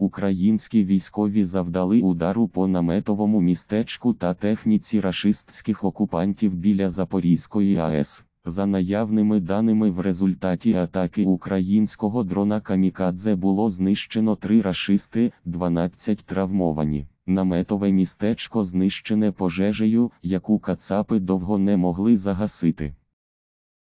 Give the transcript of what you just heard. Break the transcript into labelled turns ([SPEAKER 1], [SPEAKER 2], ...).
[SPEAKER 1] Українські військові завдали удару по наметовому містечку та техніці рашистських окупантів біля Запорізької АЕС. За наявними даними, в результаті атаки українського дрона Камікадзе було знищено три рашисти, 12 травмовані. Наметове містечко знищене пожежею, яку кацапи довго не могли загасити.